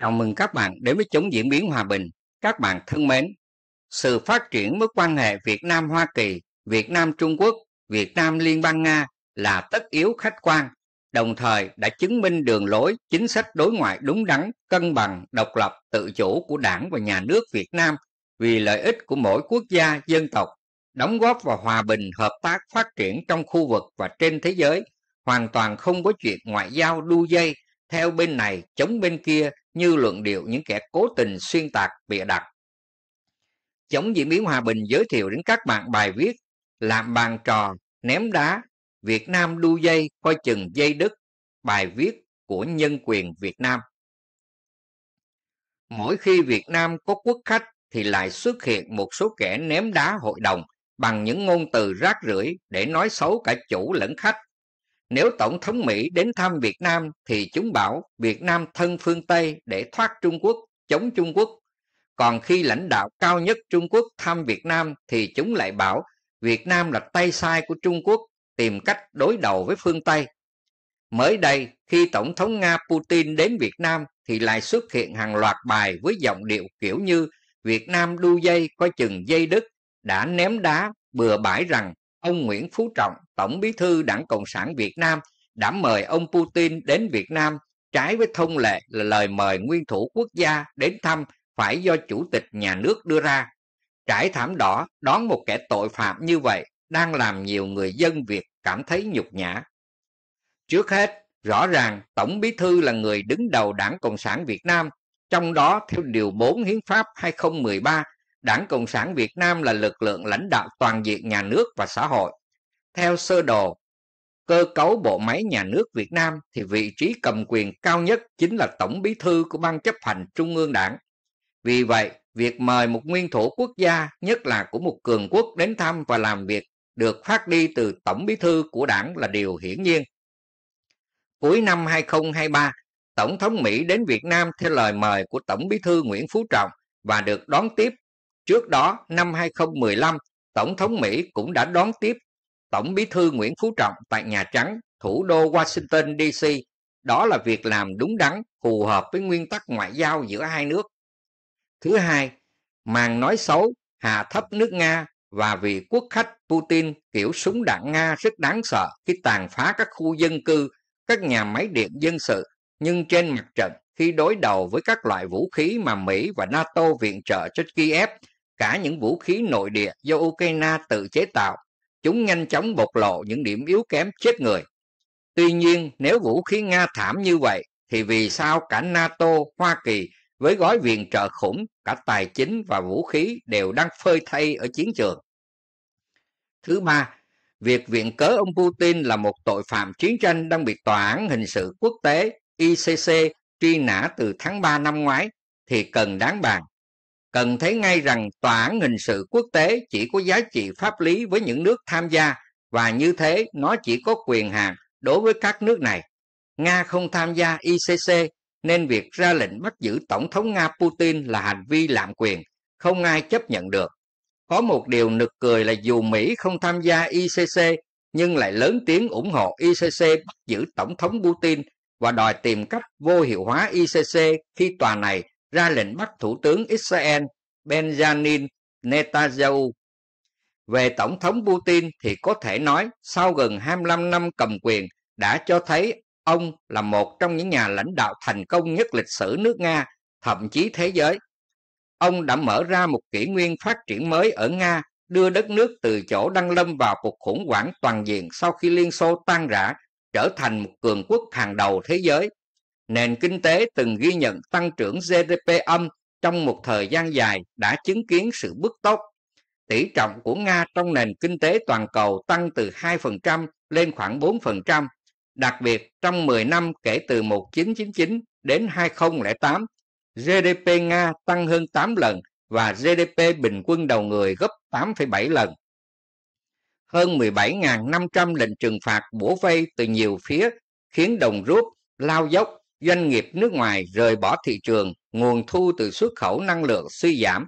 Chào mừng các bạn đến với chống diễn biến hòa bình. Các bạn thân mến, sự phát triển mối quan hệ Việt Nam-Hoa Kỳ, Việt Nam-Trung Quốc, Việt Nam-Liên bang Nga là tất yếu khách quan, đồng thời đã chứng minh đường lối, chính sách đối ngoại đúng đắn, cân bằng, độc lập, tự chủ của đảng và nhà nước Việt Nam vì lợi ích của mỗi quốc gia, dân tộc, đóng góp vào hòa bình, hợp tác, phát triển trong khu vực và trên thế giới, hoàn toàn không có chuyện ngoại giao đu dây theo bên này chống bên kia như luận điệu những kẻ cố tình xuyên tạc bịa đặt. Chống diễn biến hòa bình giới thiệu đến các bạn bài viết Làm bàn trò, ném đá, Việt Nam đu dây, coi chừng dây đứt, bài viết của nhân quyền Việt Nam. Mỗi khi Việt Nam có quốc khách thì lại xuất hiện một số kẻ ném đá hội đồng bằng những ngôn từ rác rưởi để nói xấu cả chủ lẫn khách nếu Tổng thống Mỹ đến thăm Việt Nam thì chúng bảo Việt Nam thân phương Tây để thoát Trung Quốc, chống Trung Quốc. Còn khi lãnh đạo cao nhất Trung Quốc thăm Việt Nam thì chúng lại bảo Việt Nam là tay sai của Trung Quốc tìm cách đối đầu với phương Tây. Mới đây, khi Tổng thống Nga Putin đến Việt Nam thì lại xuất hiện hàng loạt bài với giọng điệu kiểu như Việt Nam đu dây coi chừng dây đứt, đã ném đá bừa bãi rằng ông Nguyễn Phú Trọng, Tổng bí thư Đảng Cộng sản Việt Nam, đã mời ông Putin đến Việt Nam, trái với thông lệ là lời mời nguyên thủ quốc gia đến thăm phải do chủ tịch nhà nước đưa ra. Trải thảm đỏ đón một kẻ tội phạm như vậy đang làm nhiều người dân Việt cảm thấy nhục nhã. Trước hết, rõ ràng Tổng Bí Thư là người đứng đầu Đảng Cộng sản Việt Nam, trong đó theo Điều 4 Hiến pháp 2013 Đảng Cộng sản Việt Nam là lực lượng lãnh đạo toàn diện nhà nước và xã hội. Theo sơ đồ, cơ cấu bộ máy nhà nước Việt Nam thì vị trí cầm quyền cao nhất chính là Tổng Bí thư của Ban chấp hành Trung ương Đảng. Vì vậy, việc mời một nguyên thủ quốc gia, nhất là của một cường quốc đến thăm và làm việc được phát đi từ Tổng Bí thư của Đảng là điều hiển nhiên. Cuối năm 2023, Tổng thống Mỹ đến Việt Nam theo lời mời của Tổng Bí thư Nguyễn Phú Trọng và được đón tiếp Trước đó, năm 2015, Tổng thống Mỹ cũng đã đón tiếp Tổng bí thư Nguyễn Phú Trọng tại Nhà Trắng, thủ đô Washington DC. Đó là việc làm đúng đắn, phù hợp với nguyên tắc ngoại giao giữa hai nước. Thứ hai, màn nói xấu, hạ thấp nước Nga và vì quốc khách Putin kiểu súng đạn Nga rất đáng sợ khi tàn phá các khu dân cư, các nhà máy điện dân sự. Nhưng trên mặt trận, khi đối đầu với các loại vũ khí mà Mỹ và NATO viện trợ cho Kiev, cả những vũ khí nội địa do Ukraine tự chế tạo. Chúng nhanh chóng bộc lộ những điểm yếu kém chết người. Tuy nhiên, nếu vũ khí Nga thảm như vậy, thì vì sao cả NATO, Hoa Kỳ với gói viện trợ khủng, cả tài chính và vũ khí đều đang phơi thay ở chiến trường? Thứ ba, việc viện cớ ông Putin là một tội phạm chiến tranh đang bị Tòa án Hình sự Quốc tế ICC truy nã từ tháng 3 năm ngoái thì cần đáng bàn cần thấy ngay rằng tòa án hình sự quốc tế chỉ có giá trị pháp lý với những nước tham gia và như thế nó chỉ có quyền hạn đối với các nước này. Nga không tham gia ICC nên việc ra lệnh bắt giữ Tổng thống Nga Putin là hành vi lạm quyền, không ai chấp nhận được. Có một điều nực cười là dù Mỹ không tham gia ICC nhưng lại lớn tiếng ủng hộ ICC bắt giữ Tổng thống Putin và đòi tìm cách vô hiệu hóa ICC khi tòa này ra lệnh bắt Thủ tướng Israel Benjamin Netanyahu. Về Tổng thống Putin thì có thể nói sau gần 25 năm cầm quyền đã cho thấy ông là một trong những nhà lãnh đạo thành công nhất lịch sử nước Nga, thậm chí thế giới. Ông đã mở ra một kỷ nguyên phát triển mới ở Nga, đưa đất nước từ chỗ đăng lâm vào cuộc khủng hoảng toàn diện sau khi Liên Xô tan rã, trở thành một cường quốc hàng đầu thế giới nền kinh tế từng ghi nhận tăng trưởng GDP âm trong một thời gian dài đã chứng kiến sự bứt tốc. Tỷ trọng của Nga trong nền kinh tế toàn cầu tăng từ 2% lên khoảng 4%, đặc biệt trong 10 năm kể từ 1999 đến 2008, GDP Nga tăng hơn 8 lần và GDP bình quân đầu người gấp 8,7 lần. Hơn 17.500 lệnh trừng phạt bổ vây từ nhiều phía khiến đồng rút, lao dốc doanh nghiệp nước ngoài rời bỏ thị trường, nguồn thu từ xuất khẩu năng lượng suy giảm.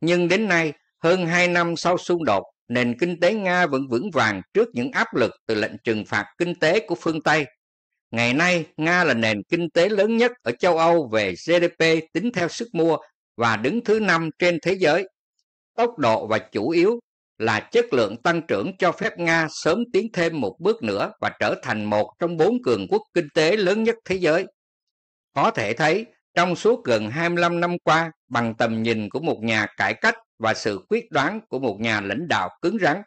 Nhưng đến nay, hơn 2 năm sau xung đột, nền kinh tế Nga vẫn vững vàng trước những áp lực từ lệnh trừng phạt kinh tế của phương Tây. Ngày nay, Nga là nền kinh tế lớn nhất ở châu Âu về GDP tính theo sức mua và đứng thứ năm trên thế giới. Tốc độ và chủ yếu là chất lượng tăng trưởng cho phép Nga sớm tiến thêm một bước nữa và trở thành một trong bốn cường quốc kinh tế lớn nhất thế giới. Có thể thấy, trong suốt gần 25 năm qua, bằng tầm nhìn của một nhà cải cách và sự quyết đoán của một nhà lãnh đạo cứng rắn,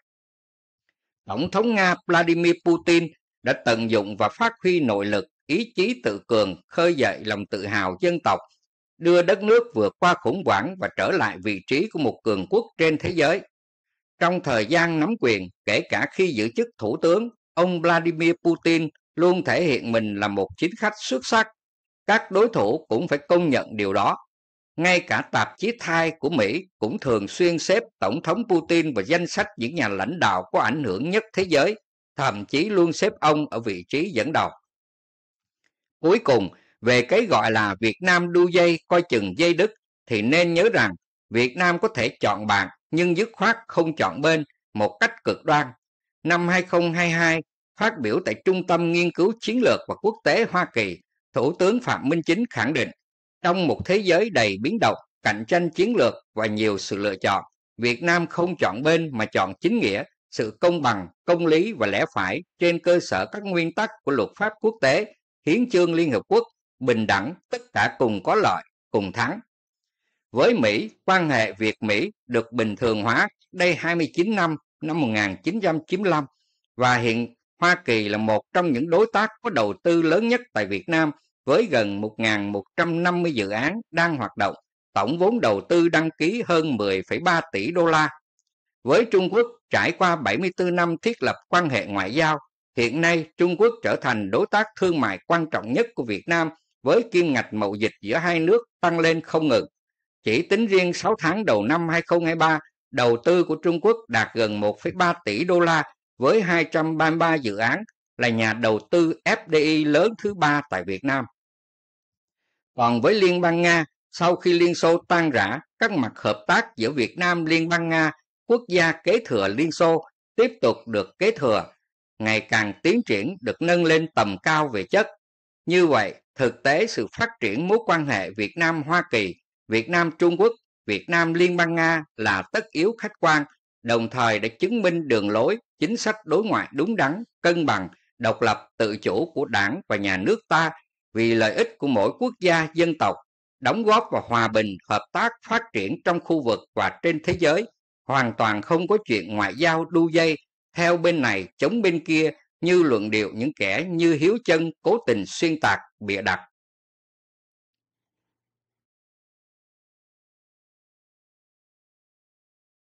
Tổng thống Nga Vladimir Putin đã tận dụng và phát huy nội lực, ý chí tự cường, khơi dậy lòng tự hào dân tộc, đưa đất nước vượt qua khủng hoảng và trở lại vị trí của một cường quốc trên thế giới. Trong thời gian nắm quyền, kể cả khi giữ chức thủ tướng, ông Vladimir Putin luôn thể hiện mình là một chính khách xuất sắc các đối thủ cũng phải công nhận điều đó. Ngay cả tạp chí thai của Mỹ cũng thường xuyên xếp Tổng thống Putin vào danh sách những nhà lãnh đạo có ảnh hưởng nhất thế giới, thậm chí luôn xếp ông ở vị trí dẫn đầu. Cuối cùng, về cái gọi là Việt Nam đu dây coi chừng dây đứt thì nên nhớ rằng Việt Nam có thể chọn bạn nhưng dứt khoát không chọn bên một cách cực đoan. Năm 2022, phát biểu tại Trung tâm Nghiên cứu Chiến lược và Quốc tế Hoa Kỳ, Thủ tướng Phạm Minh Chính khẳng định, trong một thế giới đầy biến động, cạnh tranh chiến lược và nhiều sự lựa chọn, Việt Nam không chọn bên mà chọn chính nghĩa, sự công bằng, công lý và lẽ phải trên cơ sở các nguyên tắc của luật pháp quốc tế, hiến chương Liên Hợp Quốc, bình đẳng, tất cả cùng có lợi, cùng thắng. Với Mỹ, quan hệ Việt-Mỹ được bình thường hóa đây 29 năm, năm 1995 và hiện Hoa Kỳ là một trong những đối tác có đầu tư lớn nhất tại Việt Nam với gần 1.150 dự án đang hoạt động, tổng vốn đầu tư đăng ký hơn 10,3 tỷ đô la. Với Trung Quốc, trải qua 74 năm thiết lập quan hệ ngoại giao, hiện nay Trung Quốc trở thành đối tác thương mại quan trọng nhất của Việt Nam với kim ngạch mậu dịch giữa hai nước tăng lên không ngừng. Chỉ tính riêng 6 tháng đầu năm 2023, đầu tư của Trung Quốc đạt gần 1,3 tỷ đô la với 233 dự án là nhà đầu tư FDI lớn thứ ba tại Việt Nam. Còn với Liên bang Nga, sau khi Liên Xô tan rã, các mặt hợp tác giữa Việt Nam Liên bang Nga, quốc gia kế thừa Liên Xô tiếp tục được kế thừa, ngày càng tiến triển được nâng lên tầm cao về chất. Như vậy, thực tế sự phát triển mối quan hệ Việt Nam Hoa Kỳ, Việt Nam Trung Quốc, Việt Nam Liên bang Nga là tất yếu khách quan, đồng thời đã chứng minh đường lối chính sách đối ngoại đúng đắn, cân bằng, độc lập, tự chủ của đảng và nhà nước ta vì lợi ích của mỗi quốc gia, dân tộc, đóng góp vào hòa bình, hợp tác, phát triển trong khu vực và trên thế giới, hoàn toàn không có chuyện ngoại giao đu dây theo bên này chống bên kia như luận điệu những kẻ như hiếu chân cố tình xuyên tạc, bịa đặt.